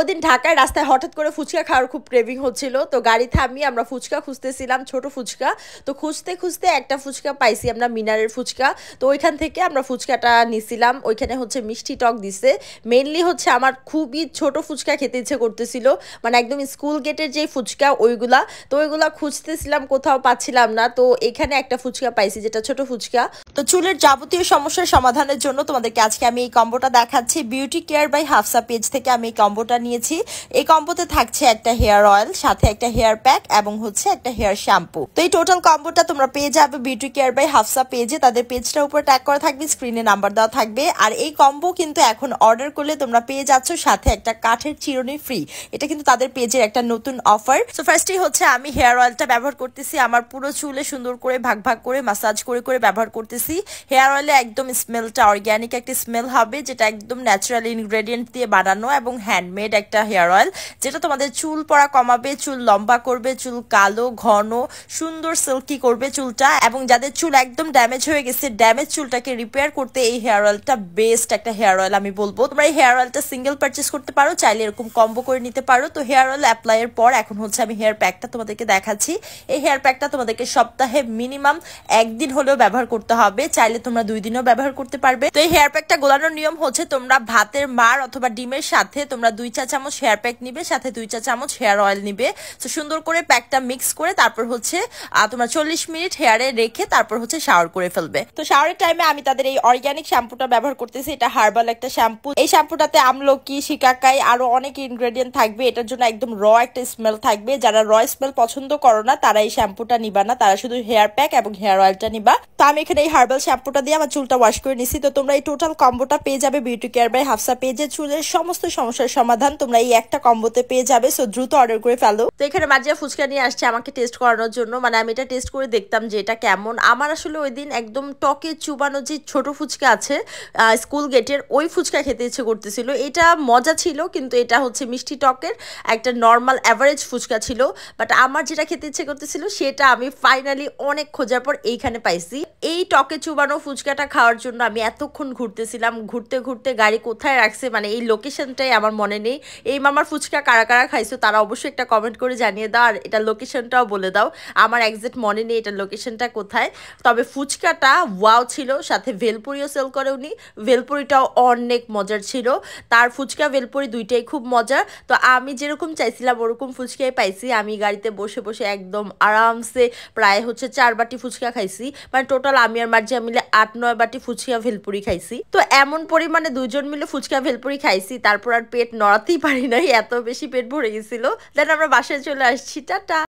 ওদিন ঢাকায় রাস্তায় হঠাৎ করে ফুচকা খাওয়ার খুব ক্রেভিং হচ্ছিল তো গাড়ি থামিয়ে আমরা ফুচকা খুঁজতেছিলাম ছোট ফুচকা তো খুঁজতে খুঁজতে একটা ফুচকা পাইছি আমরা মিনারের ফুচকা তো ওইখান থেকে আমরা ফুচকাটা নিছিলাম ওইখানে হচ্ছে মিষ্টি টক দিছে মেনলি হচ্ছে আমার খুবই ছোট ফুচকা খেতে ইচ্ছে করতেছিল মানে একদম স্কুল গেটের যে ফুচকা ওইগুলা তো ওইগুলা খুঁজতেছিলাম কোথাও পাচ্ছিলাম না তো এখানে একটা ফুচকা পাইছি যেটা ছোট ফুচকা তো চুলের যাবতীয় সমস্যার সমাধানের জন্য তোমাদেরকে আজকে আমি এই কম্বোটা দেখাচ্ছি beauty care by Hafsa page থেকে আমি এই কম্বোটা নিয়ে নিয়েছি এই কম্বোতে থাকছে একটা হেয়ার অয়েল সাথে একটা হেয়ার প্যাক এবং হচ্ছে একটা হেয়ার শ্যাম্পু তো এই টোটাল কম্বোটা তোমরা পেয়ে যাবে বিউটি কেয়ার বাই হাফসা পেজে তাদের পেজটার উপর ট্যাগ করা থাকবে স্ক্রিনে নাম্বার দেওয়া থাকবে আর এই কম্বো কিন্তু এখন অর্ডার করলে তোমরা পেয়ে যাচ্ছ সাথে একটা কাঠের চিরুনি ফ্রি এটা কিন্তু তাদের পেজের একটা নতুন অফার তো ফার্স্টই হচ্ছে আমি হেয়ার অয়েলটা ব্যবহার করতেছি আমার পুরো চুলে সুন্দর করে ভাগ ভাগ করে মাসাজ করে করে ব্যবহার করতেছি হেয়ার অয়েলে একদম স্মেলটা অর্গ্যানিক একটা স্মেল হবে যেটা একদম ন্যাচারাল ইনগ্রেডিয়েন্ট দিয়ে বানানো এবং হ্যান্ডমেড একটা হেয়ার অয়েল যেটা তোমাদের চুল পড়া কমাবে চুল লম্বা করবে চুল কালো ঘন সুন্দর সিল্কি করবে চুলটা এবং যাদের চুল একদম ড্যামেজ হয়ে গেছে ড্যামেজ চুলটাকে রিপেয়ার করতে এই হেয়ার অয়েলটা বেস্ট একটা হেয়ার অয়েল আমি বলবো তোমরা এই হেয়ার অয়েলটা সিঙ্গেল পারচেস করতে পারো চাইলে এরকম কম্বো করে নিতে পারো তো হেয়ার অয়েল অ্যাপ্লাইয়ের পর এখন হচ্ছে আমি হেয়ার প্যাকটা তোমাদেরকে দেখাচ্ছি এই হেয়ার প্যাকটা তোমাদেরকে সপ্তাহে মিনিমাম একদিন হলেও ব্যবহার করতে হবে চাইলে তোমরা দুই দিনও ব্যবহার করতে পারবে তো এই হেয়ার প্যাকটা গোলানোর নিয়ম হচ্ছে তোমরা ভাতের মার অথবা ডিমের সাথে তোমরা দুই চা চামচ হেয়ার প্যাক নিবে সাথে দুই চা চামচ হেয়ার অয়েল নিবে তো সুন্দর করে প্যাকটা মিক্স করে তারপর হচ্ছে তোমরা চল্লিশ মিনিট হেয়ারে রেখে তারপর হচ্ছে শাওয়ার করে ফেলবে তো শাওয়ারের টাইমে আমি তাদের এই অর্গ্যানিক শ্যাম্পুটা ব্যবহার করতেছি এটা হার্বাল একটা শ্যাম্পু এই শ্যাম্পুটাতে আমলকি শিকাকাই আরো অনেক ইনগ্রেডিয়েন্ট থাকবে এটার জন্য একদম র একটা স্মেল থাকবে যারা র স্মেল পছন্দ করো না তারা এই শ্যাম্পুটা নিবা না তারা শুধু হেয়ার প্যাক এবং হেয়ার অয়েলটা নিবা তো আমি এখানে এই হার্বাল শ্যাম্পুটা দিয়ে আমার চুলটা ওয়াশ করে নিছি তো তোমরা এই টোটাল কম্বোটা পেয়ে যাবে বিউটি কেয়ার বাই হাফসা পেজে চুলের সমস্ত সমস্যার সমাধান সমাধান তোমরা এই একটা কম্বোতে পেয়ে যাবে সো দ্রুত অর্ডার করে ফেলো তো এখানে মাঝে ফুচকা নিয়ে আসছে আমাকে টেস্ট করানোর জন্য মানে আমি এটা টেস্ট করে দেখতাম যে এটা কেমন আমার আসলে ওই দিন একদম টকে চুবানো যে ছোট ফুচকা আছে স্কুল গেটের ওই ফুচকা খেতে ইচ্ছে করতেছিল এটা মজা ছিল কিন্তু এটা হচ্ছে মিষ্টি টকের একটা নর্মাল অ্যাভারেজ ফুচকা ছিল বাট আমার যেটা খেতে ইচ্ছে করতেছিল সেটা আমি ফাইনালি অনেক খোঁজার পর এইখানে পাইছি এই টকে চুবানো ফুচকাটা খাওয়ার জন্য আমি এতক্ষণ ঘুরতেছিলাম ঘুরতে ঘুরতে গাড়ি কোথায় রাখছে মানে এই লোকেশনটাই আমার মনে নেই এই মামার ফুচকা কারা কারা খাইছো তারা অবশ্যই একটা কমেন্ট করে জানিয়ে দাও আর এটা লোকেশনটাও বলে দাও আমার একজ্যাক্ট মনে নেই এটা লোকেশনটা কোথায় তবে ফুচকাটা ওয়াও ছিল সাথে ভেলপুরিও সেল করে উনি ভেলপুরিটাও অনেক মজার ছিল তার ফুচকা ভেলপুরি দুইটাই খুব মজার তো আমি যেরকম চাইছিলাম ওরকম ফুচকাই পাইছি আমি গাড়িতে বসে বসে একদম আরামসে প্রায় হচ্ছে চার বাটি ফুচকা খাইছি মানে টোটাল আমি আর মার্জি মিলে আট নয় বাটি ফুচকা ভেলপুরি খাইছি তো এমন পরিমাণে দুজন মিলে ফুচকা ভেলপুরি খাইছি তারপর আর পেট নড়াতে পারি নাই এত বেশি পেট ভরে গেছিল দেন আমরা বাসায় চলে আসছি টাটা